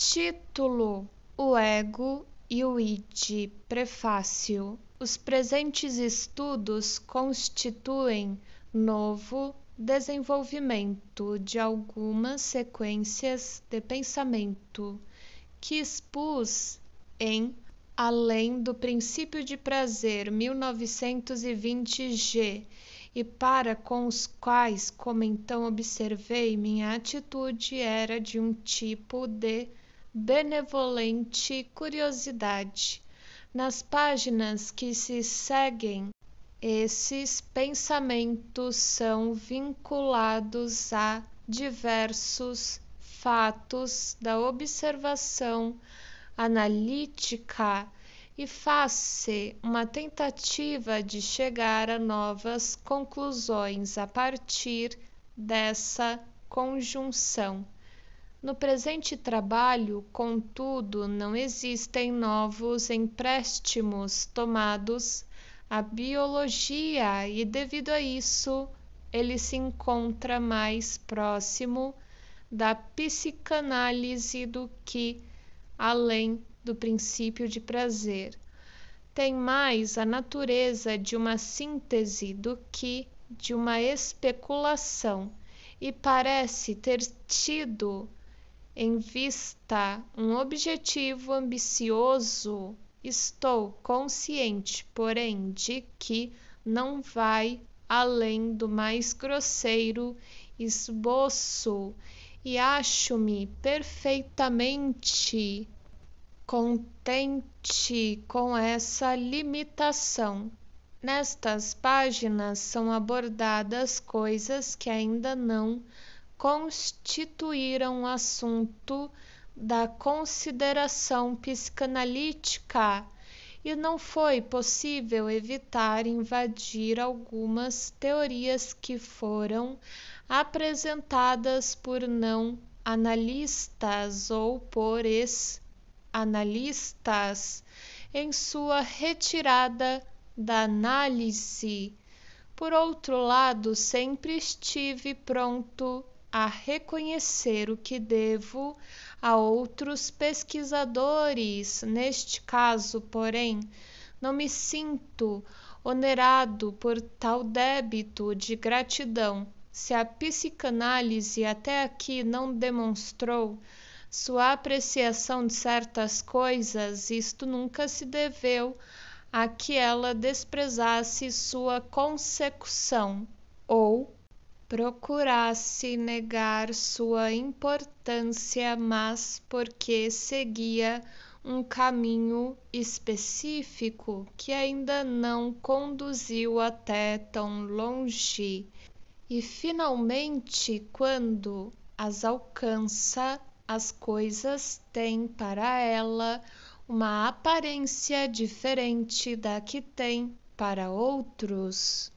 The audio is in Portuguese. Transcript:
Título: O Ego e o Id. Prefácio. Os presentes estudos constituem novo desenvolvimento de algumas sequências de pensamento que expus em Além do Princípio de Prazer 1920G e para com os quais, como então observei, minha atitude era de um tipo de benevolente curiosidade. Nas páginas que se seguem, esses pensamentos são vinculados a diversos fatos da observação analítica e faz-se uma tentativa de chegar a novas conclusões a partir dessa conjunção. No presente trabalho, contudo, não existem novos empréstimos tomados à biologia e, devido a isso, ele se encontra mais próximo da psicanálise do que além do princípio de prazer. Tem mais a natureza de uma síntese do que de uma especulação e parece ter tido em vista um objetivo ambicioso, estou consciente, porém, de que não vai além do mais grosseiro esboço e acho-me perfeitamente contente com essa limitação. Nestas páginas são abordadas coisas que ainda não constituíram assunto da consideração psicanalítica e não foi possível evitar invadir algumas teorias que foram apresentadas por não analistas ou por ex-analistas em sua retirada da análise. Por outro lado, sempre estive pronto a reconhecer o que devo a outros pesquisadores. Neste caso, porém, não me sinto onerado por tal débito de gratidão. Se a psicanálise até aqui não demonstrou sua apreciação de certas coisas, isto nunca se deveu a que ela desprezasse sua consecução ou procurasse negar sua importância, mas porque seguia um caminho específico que ainda não conduziu até tão longe. E finalmente, quando as alcança, as coisas têm para ela uma aparência diferente da que tem para outros.